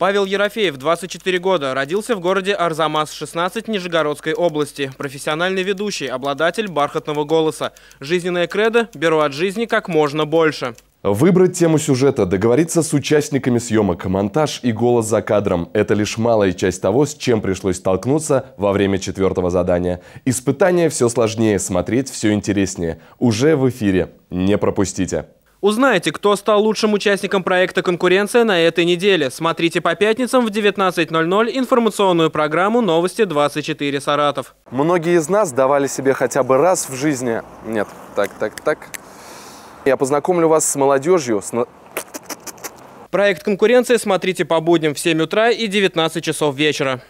Павел Ерофеев, 24 года, родился в городе Арзамас-16 Нижегородской области. Профессиональный ведущий, обладатель бархатного голоса. Жизненное кредо «Беру от жизни как можно больше». Выбрать тему сюжета, договориться с участниками съемок, монтаж и голос за кадром – это лишь малая часть того, с чем пришлось столкнуться во время четвертого задания. Испытания все сложнее, смотреть все интереснее. Уже в эфире. Не пропустите! Узнаете, кто стал лучшим участником проекта «Конкуренция» на этой неделе. Смотрите по пятницам в 19.00 информационную программу «Новости 24 Саратов». Многие из нас давали себе хотя бы раз в жизни... Нет, так, так, так. Я познакомлю вас с молодежью, с... Проект «Конкуренция» смотрите по будням в 7 утра и 19 часов вечера.